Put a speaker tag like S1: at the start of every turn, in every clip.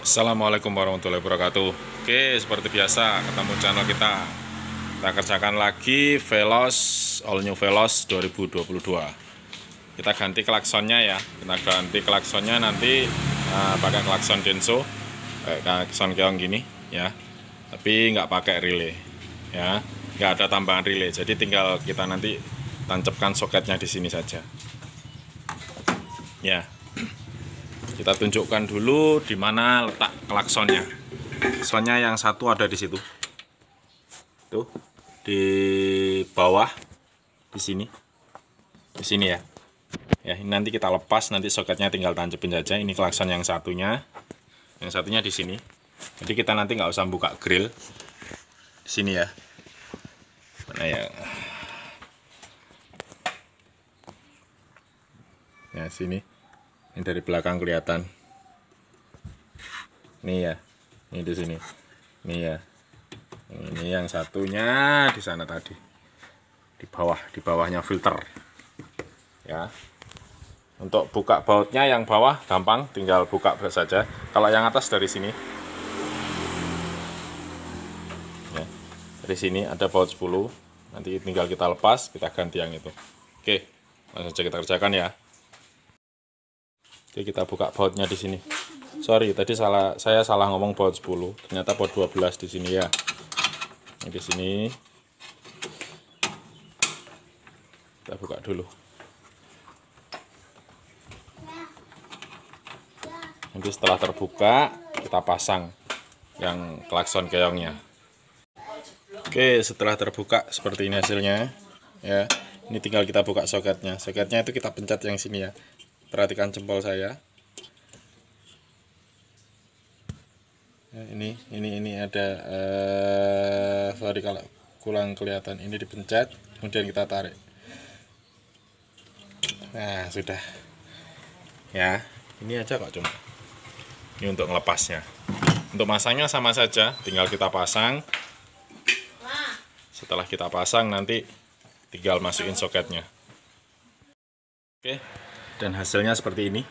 S1: Assalamualaikum warahmatullahi wabarakatuh Oke seperti biasa ketemu channel kita Kita kerjakan lagi Velos All New Velos 2022 Kita ganti klaksonnya ya Kita ganti klaksonnya nanti nah, Pakai klakson Denso eh, klakson keong gini ya Tapi nggak pakai relay ya Nggak ada tambahan relay Jadi tinggal kita nanti tancapkan soketnya di sini saja Ya kita tunjukkan dulu di mana letak klaksonnya klaksonnya yang satu ada di situ tuh di bawah di sini di sini ya ya ini nanti kita lepas nanti soketnya tinggal tancepin saja ini klakson yang satunya yang satunya di sini jadi kita nanti nggak usah buka grill di sini ya mana ya ya sini ini dari belakang kelihatan ini ya ini di sini ini ya ini yang satunya di sana tadi di bawah di bawahnya filter ya untuk buka bautnya yang bawah gampang tinggal buka saja kalau yang atas dari sini ya, dari sini ada baut 10 nanti tinggal kita lepas kita ganti yang itu oke langsung saja kita kerjakan ya Oke, kita buka bautnya di sini. Sorry, tadi salah saya salah ngomong baut 10. Ternyata baut 12 di sini ya. Ini di sini. Kita buka dulu. Nanti setelah terbuka, kita pasang yang klakson keongnya. Oke, setelah terbuka seperti ini hasilnya ya. Ini tinggal kita buka soketnya. Soketnya itu kita pencet yang sini ya perhatikan jempol saya ya, ini ini ini ada eh, sorry kalau kurang kelihatan ini dipencet kemudian kita tarik nah sudah ya ini aja kok cuma ini untuk ngelepasnya untuk masangnya sama saja tinggal kita pasang setelah kita pasang nanti tinggal masukin soketnya oke okay dan hasilnya seperti ini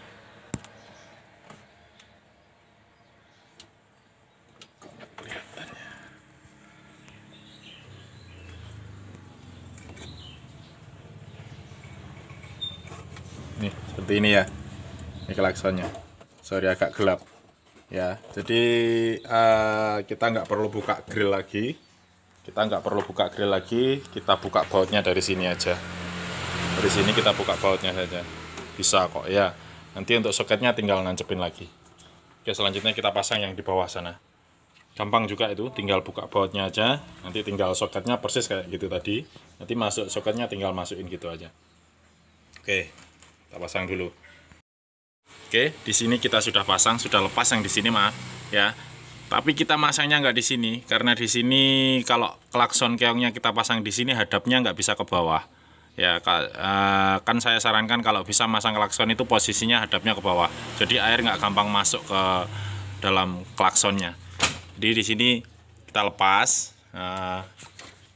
S1: nih seperti ini ya ini klaksonnya sorry agak gelap ya jadi uh, kita nggak perlu buka grill lagi kita nggak perlu buka grill lagi kita buka bautnya dari sini aja dari sini kita buka bautnya saja bisa kok ya nanti untuk soketnya tinggal nancepin lagi oke selanjutnya kita pasang yang di bawah sana gampang juga itu tinggal buka bautnya aja nanti tinggal soketnya persis kayak gitu tadi nanti masuk soketnya tinggal masukin gitu aja oke kita pasang dulu oke di sini kita sudah pasang sudah lepas yang di sini maaf ya tapi kita masangnya nggak di sini karena di sini kalau klakson keongnya kita pasang di sini hadapnya nggak bisa ke bawah ya eh, kan saya sarankan kalau bisa masang klakson itu posisinya hadapnya ke bawah jadi air nggak gampang masuk ke dalam klaksonnya jadi di sini kita lepas eh,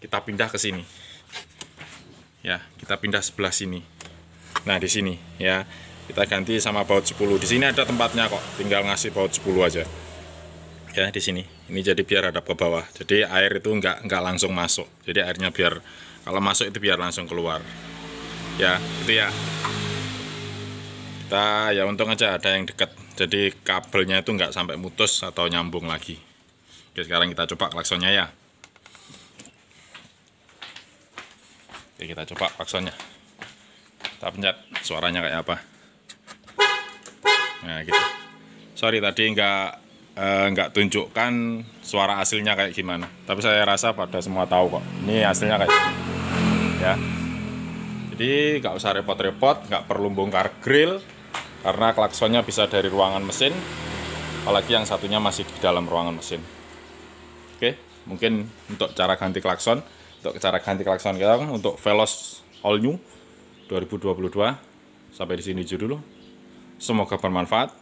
S1: kita pindah ke sini ya kita pindah sebelah sini nah di sini ya kita ganti sama baut 10 di sini ada tempatnya kok tinggal ngasih baut 10 aja ya di sini ini jadi biar hadap ke bawah jadi air itu nggak nggak langsung masuk jadi airnya biar kalau masuk itu biar langsung keluar ya itu ya kita ya untung aja ada yang dekat jadi kabelnya itu nggak sampai mutus atau nyambung lagi oke sekarang kita coba klaksonnya ya oke kita coba klaksonnya kita pencet suaranya kayak apa nah gitu sorry tadi nggak Eh, nggak uh, tunjukkan suara aslinya kayak gimana tapi saya rasa pada semua tahu kok ini aslinya kayak gimana. ya jadi nggak usah repot-repot nggak perlu bongkar grill karena klaksonnya bisa dari ruangan mesin apalagi yang satunya masih di dalam ruangan mesin oke mungkin untuk cara ganti klakson untuk cara ganti klakson kita kan untuk Velos All New 2022 sampai di sini dulu semoga bermanfaat